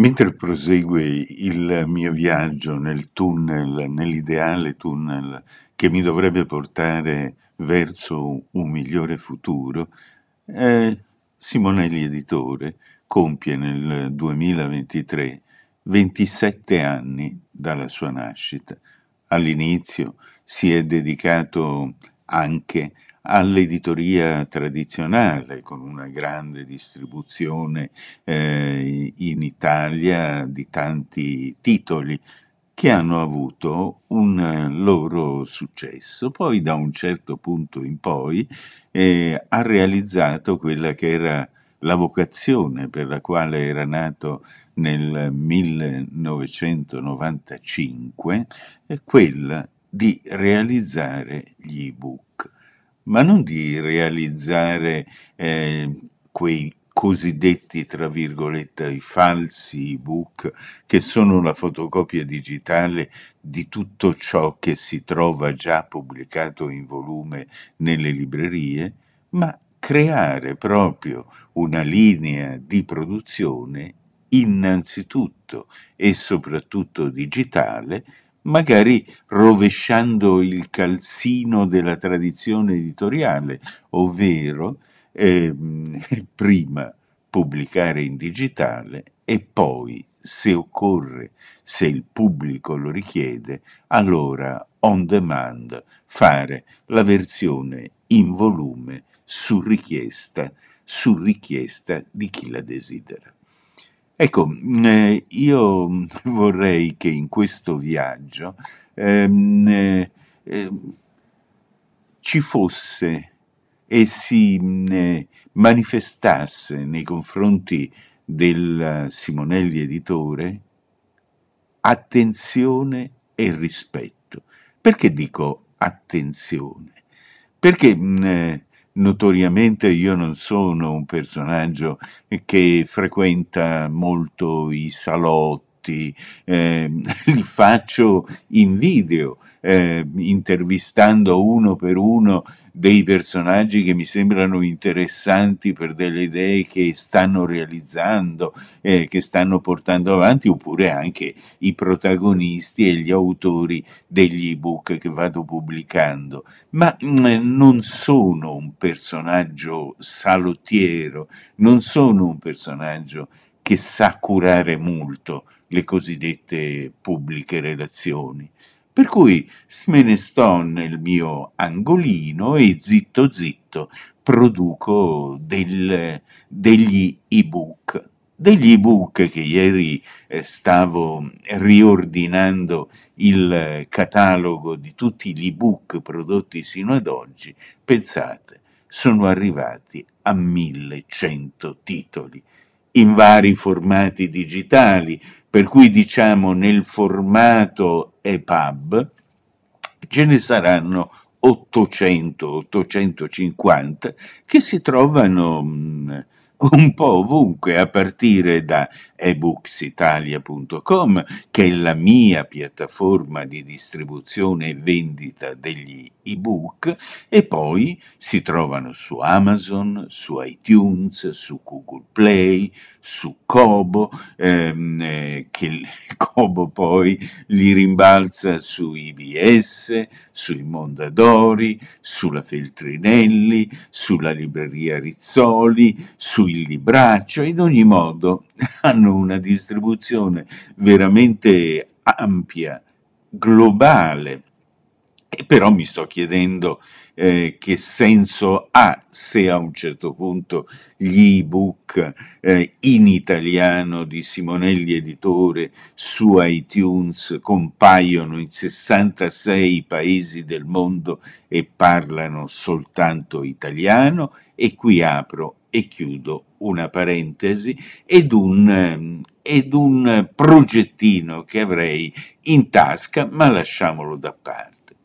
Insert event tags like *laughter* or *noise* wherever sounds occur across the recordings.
Mentre prosegue il mio viaggio nel tunnel, nell'ideale tunnel che mi dovrebbe portare verso un migliore futuro, eh, Simonelli Editore compie nel 2023 27 anni dalla sua nascita. All'inizio si è dedicato anche all'editoria tradizionale con una grande distribuzione eh, in Italia di tanti titoli che hanno avuto un eh, loro successo. Poi da un certo punto in poi eh, ha realizzato quella che era la vocazione per la quale era nato nel 1995, eh, quella di realizzare gli ebook ma non di realizzare eh, quei cosiddetti, tra virgolette, falsi ebook, che sono la fotocopia digitale di tutto ciò che si trova già pubblicato in volume nelle librerie, ma creare proprio una linea di produzione innanzitutto e soprattutto digitale magari rovesciando il calzino della tradizione editoriale, ovvero eh, *laughs* prima pubblicare in digitale e poi, se occorre, se il pubblico lo richiede, allora on demand fare la versione in volume su richiesta, su richiesta di chi la desidera. Ecco, mm, eh, io *laughs* vorrei che in questo viaggio ehm, eh, eh, ci fosse e si mm, eh, manifestasse nei confronti del eh, Simonelli editore attenzione e rispetto. Perché dico attenzione? Perché mm, eh, notoriamente io non sono un personaggio che frequenta molto i salotti, eh, *laughs* li faccio in video, eh, intervistando uno per uno dei personaggi che mi sembrano interessanti per delle idee che stanno realizzando, eh, che stanno portando avanti, oppure anche i protagonisti e gli autori degli ebook che vado pubblicando. Ma mh, mm, non sono un personaggio salottiero, non sono un personaggio che sa curare molto le cosiddette pubbliche relazioni. Per cui me ne sto nel mio angolino e zitto zitto produco del, degli ebook. Degli ebook che ieri eh, stavo riordinando il catalogo di tutti gli ebook prodotti sino ad oggi, pensate, sono arrivati a 1100 titoli in vari formati digitali, per cui diciamo nel formato EPUB ce ne saranno 800-850 che si trovano mm, un po' ovunque, a partire da ebooksitalia.com, che è la mia piattaforma di distribuzione e vendita degli ebook, e poi si trovano su Amazon, su iTunes, su Google Play, su Kobo, ehm, eh, che *laughs* Kobo poi li rimbalza su IBS, sui Mondadori, sulla Feltrinelli, sulla libreria Rizzoli, sul Libraccio, in ogni modo *laughs* hanno una distribuzione veramente ampia, globale. E però mi sto chiedendo eh, che senso ha se a un certo punto gli ebook eh, in italiano di Simonelli Editore su iTunes compaiono in 66 paesi del mondo e parlano soltanto italiano e qui apro e chiudo una parentesi ed un, ehm, ed un progettino che avrei in tasca, ma lasciamolo da parte.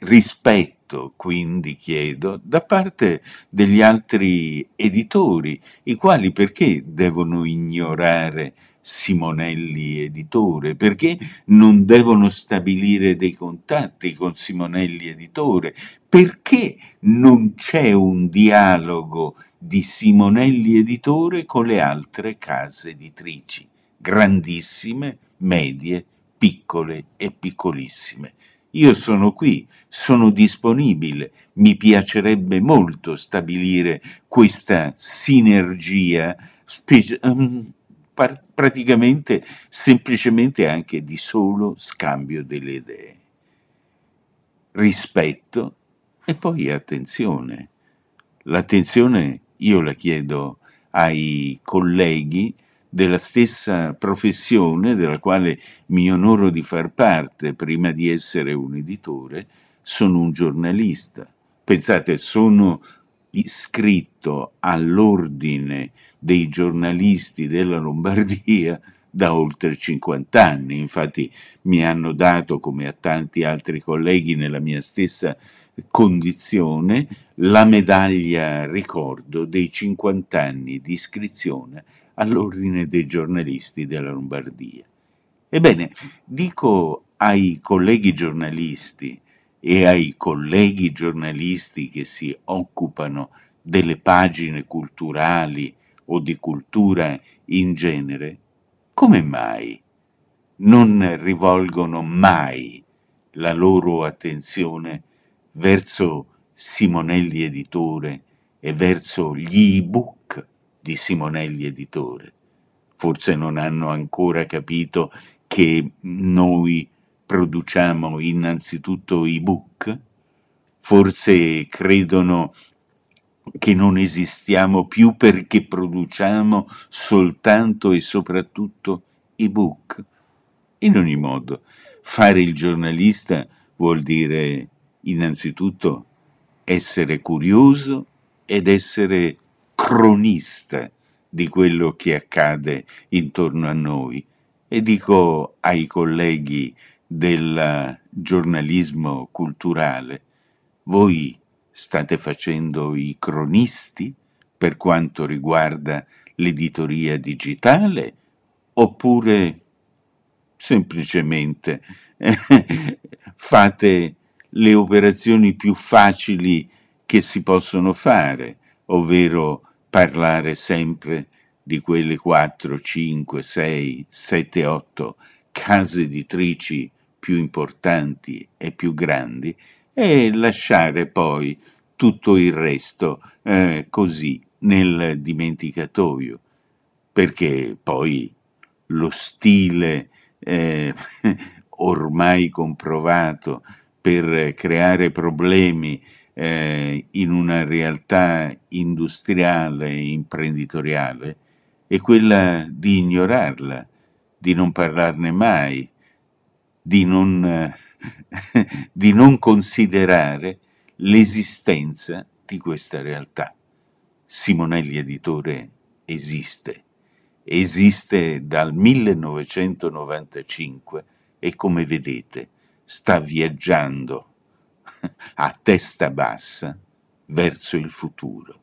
Rispetto, quindi chiedo, da parte degli altri editori, i quali perché devono ignorare Simonelli Editore? Perché non devono stabilire dei contatti con Simonelli Editore? Perché non c'è un dialogo di Simonelli Editore con le altre case editrici, grandissime, medie, piccole e piccolissime? Io sono qui, sono disponibile, mi piacerebbe molto stabilire questa sinergia. Specie, um, par- praticamente semplicemente anche di solo scambio delle idee. Rispetto e poi attenzione. L'attenzione io la chiedo ai colleghi della stessa professione della quale mi onoro di far parte, prima di essere un editore, sono un giornalista. Pensate, sono iscritto all'ordine dei giornalisti della Lombardia *laughs* da oltre 50 anni, infatti mi hanno dato, come a tanti altri colleghi nella mia stessa condizione, la medaglia ricordo dei 50 anni di iscrizione all'Ordine dei giornalisti della Lombardia. Ebbene, dico ai colleghi giornalisti e ai colleghi giornalisti che si occupano delle pagine culturali o di cultura in genere, come mai non rivolgono mai la loro attenzione verso Simonelli Editore e verso gli ebook di Simonelli Editore? Forse non hanno ancora capito che noi produciamo innanzitutto ebook? Forse credono che non esistiamo più perché produciamo soltanto e soprattutto ebook. In ogni modo, fare il giornalista vuol dire innanzitutto essere curioso ed essere cronista di quello che accade intorno a noi. E dico ai colleghi del giornalismo culturale, voi state facendo i cronisti per quanto riguarda l'editoria digitale oppure semplicemente *laughs* fate le operazioni più facili che si possono fare, ovvero parlare sempre di quelle 4, 5, 6, 7, 8 case editrici più importanti e più grandi e lasciare poi tutto il resto eh, così nel dimenticatoio, perché poi lo stile eh, *laughs* ormai comprovato per creare problemi eh, in una realtà industriale e imprenditoriale è quella di ignorarla, di non parlarne mai, di non, eh, *laughs* di non considerare l'esistenza di questa realtà. Simonelli Editore esiste, esiste dal 1995 e come vedete sta viaggiando *laughs* a testa bassa verso il futuro.